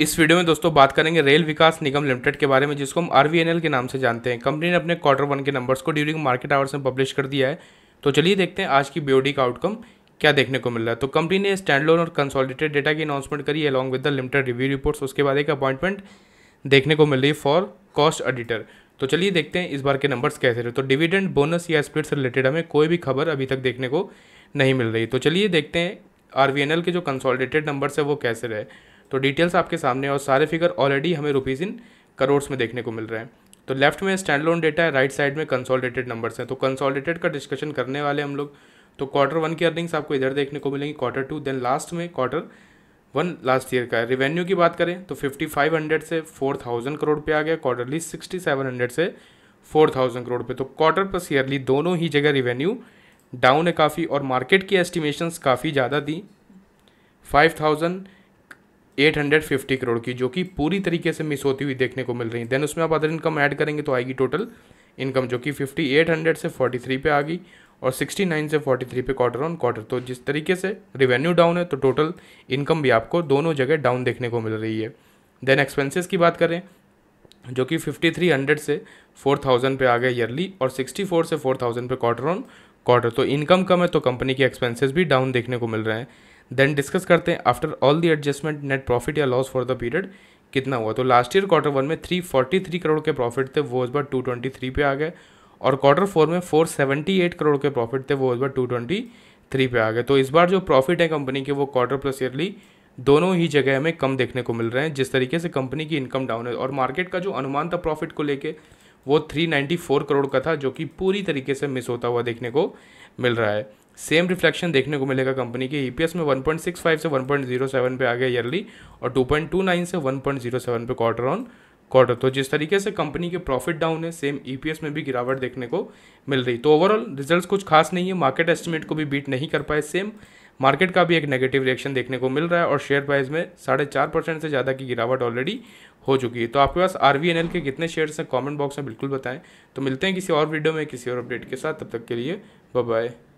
इस वीडियो में दोस्तों बात करेंगे रेल विकास निगम लिमिटेड के बारे में जिसको हम आर के नाम से जानते हैं कंपनी ने अपने क्वार्टर वन के नंबर्स को ड्यूरिंग मार्केट आवर्स में पब्लिश कर दिया है तो चलिए देखते हैं आज की बीओडी का आउटकम क्या देखने को मिल रहा है तो कंपनी ने स्टैंड लोन और कंसोलिडेटेड डेटा की अनाउंसमेंट करी along with the limited review reports उसके बाद एक अपॉइंटमेंट देखने को मिल रही फॉर कॉस्ट ऑडिटर तो चलिए देखते हैं इस बार के नंबर्स कैसे रहे तो डिविडेंड बोनस या स्प्लिट से रिलेटेड हमें कोई भी खबर अभी तक देखने को नहीं मिल रही तो चलिए देखते हैं आर के जो कंसॉलिडेटेड नंबर्स है वो कैसे रहे तो डिटेल्स आपके सामने और सारे फिगर ऑलरेडी हमें रुपीज़ इन करोड़्स में देखने को मिल रहे हैं तो लेफ्ट में स्टैंड लोन डेटा है राइट साइड में कंसोलिडेटेड नंबर्स हैं तो कंसोलिडेटेड का डिस्कशन करने वाले हम लोग तो क्वार्टर वन की अर्निंग्स आपको इधर देखने को मिलेंगी क्वार्टर टू देन लास्ट में क्वार्टर वन लास्ट ईयर का है रिवेन्यू की बात करें तो फिफ्टी फाइव हंड्रेड से फोर थाउजेंड करोड़ पे आ गया क्वार्टरली सिक्सटी सेवन हंड्रेड से फोर थाउजेंड करोड़ पे तो क्वार्टर प्लस ईयरली दोनों ही जगह रिवेन्यू डाउन है काफ़ी और मार्केट की एस्टिमेशंस काफ़ी ज़्यादा दी फाइव थाउजेंड 850 करोड़ की जो कि पूरी तरीके से मिस होती हुई देखने को मिल रही है देन उसमें आप अदर इनकम ऐड करेंगे तो आएगी टोटल इनकम जो कि 5800 से 43 पे आ गई और 69 से 43 पे क्वार्टर ऑन क्वार्टर तो जिस तरीके से रिवेन्यू डाउन है तो टोटल इनकम भी आपको दोनों जगह डाउन देखने को मिल रही है देन एक्सपेंसेस की बात करें जो कि 5300 से 4000 पे आ गए ईयरली और 64 से 4000 पे क्वार्टर ऑन क्वार्टर तो इनकम कम है तो कंपनी के एक्सपेंसेस भी डाउन देखने को मिल रहे हैं देन डिस्कस करते हैं after all the adjustment net profit या लॉस फॉर द पीरियड कितना हुआ तो लास्ट ईयर क्वार्टर वन में थ्री फोर्टी थ्री करोड़ के प्रॉफिट थे वो इस बार टू ट्वेंटी थ्री पे आ गए और क्वार्टर फोर में फोर सेवेंटी एट करोड़ के प्रॉफिट थे वो इस बार टू ट्वेंटी थ्री पे आ गए तो इस बार जो प्रॉफिट है कंपनी के वो क्वार्टर प्लस ईयरली दोनों ही जगह हमें कम देखने को मिल रहे हैं जिस तरीके से कंपनी की इनकम डाउन है और मार्केट का जो अनुमान था प्रॉफिट को लेके वो 394 करोड़ का था जो कि पूरी तरीके से मिस होता हुआ देखने को मिल रहा है सेम रिफ्लेक्शन देखने को मिलेगा कंपनी के ईपीएस में 1.65 से 1.07 पे आ गया ईयरली और 2.29 से 1.07 पे क्वार्टर ऑन क्वार्टर तो जिस तरीके से कंपनी के प्रॉफिट डाउन है सेम ईपीएस e में भी गिरावट देखने को मिल रही तो ओवरऑल रिजल्ट्स कुछ खास नहीं है मार्केट एस्टिमेट को भी बीट नहीं कर पाए सेम मार्केट का भी एक नेगेटिव रिएक्शन देखने को मिल रहा है और शेयर प्राइस में साढ़े चार परसेंट से ज़्यादा की गिरावट ऑलरेडी हो चुकी है तो आपके पास आर के कितने शेयर्स हैं कॉमेंट बॉक्स में बिल्कुल बताएं तो मिलते हैं किसी और वीडियो में किसी और अपडेट के साथ तब तक के लिए बाय